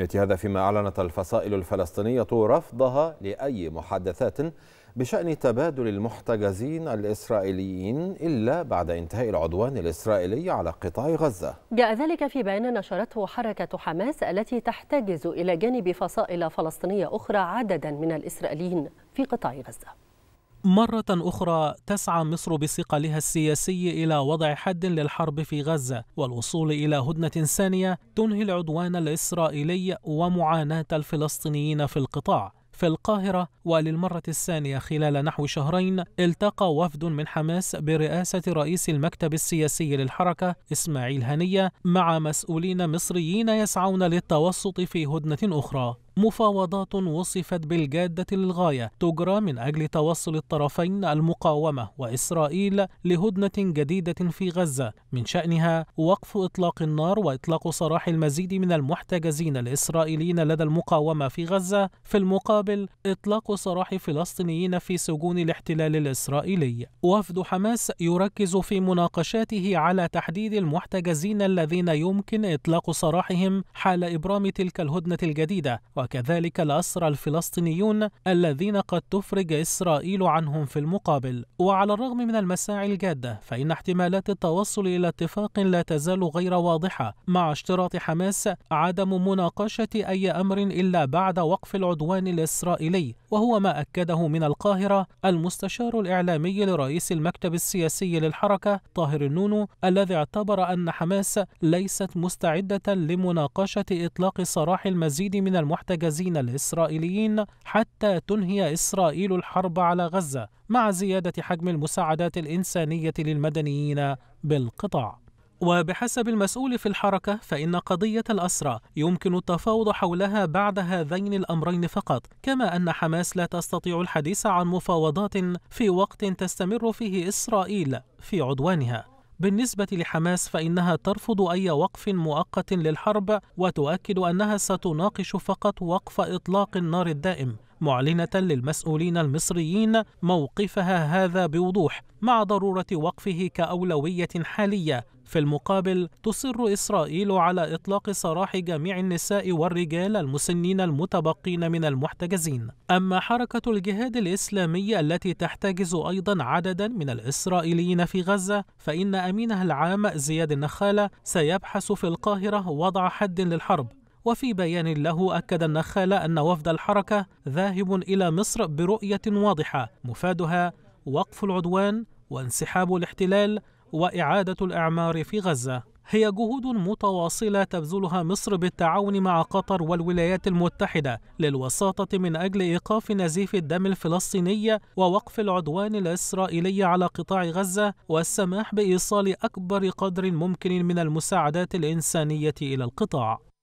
يأتي هذا فيما أعلنت الفصائل الفلسطينية رفضها لأي محادثات بشأن تبادل المحتجزين الإسرائيليين إلا بعد انتهاء العدوان الإسرائيلي على قطاع غزة جاء ذلك في بيان نشرته حركة حماس التي تحتجز إلى جانب فصائل فلسطينية أخرى عددا من الإسرائيليين في قطاع غزة مرة أخرى تسعى مصر بصقلها السياسي إلى وضع حد للحرب في غزة والوصول إلى هدنة ثانية تنهي العدوان الإسرائيلي ومعاناة الفلسطينيين في القطاع في القاهرة وللمرة الثانية خلال نحو شهرين التقى وفد من حماس برئاسة رئيس المكتب السياسي للحركة إسماعيل هنية مع مسؤولين مصريين يسعون للتوسط في هدنة أخرى مفاوضات وصفت بالجادة للغاية تجرى من أجل توصل الطرفين المقاومة وإسرائيل لهدنة جديدة في غزة من شأنها وقف إطلاق النار وإطلاق سراح المزيد من المحتجزين الإسرائيليين لدى المقاومة في غزة في المقابل إطلاق سراح فلسطينيين في سجون الاحتلال الإسرائيلي وفد حماس يركز في مناقشاته على تحديد المحتجزين الذين يمكن إطلاق سراحهم حال إبرام تلك الهدنة الجديدة وكذلك الأسرى الفلسطينيون الذين قد تفرج إسرائيل عنهم في المقابل وعلى الرغم من المساعي الجادة فإن احتمالات التوصل إلى اتفاق لا تزال غير واضحة مع اشتراط حماس عدم مناقشة أي أمر إلا بعد وقف العدوان الإسرائيلي وهو ما أكده من القاهرة المستشار الإعلامي لرئيس المكتب السياسي للحركة طاهر النونو الذي اعتبر أن حماس ليست مستعدة لمناقشة إطلاق سراح المزيد من المحتجين المحتجزين الإسرائيليين حتى تنهي إسرائيل الحرب على غزة مع زيادة حجم المساعدات الإنسانية للمدنيين بالقطاع وبحسب المسؤول في الحركة فإن قضية الأسرى يمكن التفاوض حولها بعد هذين الأمرين فقط كما أن حماس لا تستطيع الحديث عن مفاوضات في وقت تستمر فيه إسرائيل في عدوانها بالنسبة لحماس فإنها ترفض أي وقف مؤقت للحرب وتؤكد أنها ستناقش فقط وقف إطلاق النار الدائم معلنة للمسؤولين المصريين موقفها هذا بوضوح مع ضرورة وقفه كأولوية حالية في المقابل تصر إسرائيل على إطلاق سراح جميع النساء والرجال المسنين المتبقين من المحتجزين أما حركة الجهاد الإسلامي التي تحتجز أيضا عددا من الإسرائيليين في غزة فإن أمينها العام زياد النخالة سيبحث في القاهرة وضع حد للحرب وفي بيان له أكد النخال أن وفد الحركة ذاهب إلى مصر برؤية واضحة مفادها وقف العدوان وانسحاب الاحتلال وإعادة الإعمار في غزة هي جهود متواصلة تبذلها مصر بالتعاون مع قطر والولايات المتحدة للوساطة من أجل إيقاف نزيف الدم الفلسطيني ووقف العدوان الإسرائيلي على قطاع غزة والسماح بإيصال أكبر قدر ممكن من المساعدات الإنسانية إلى القطاع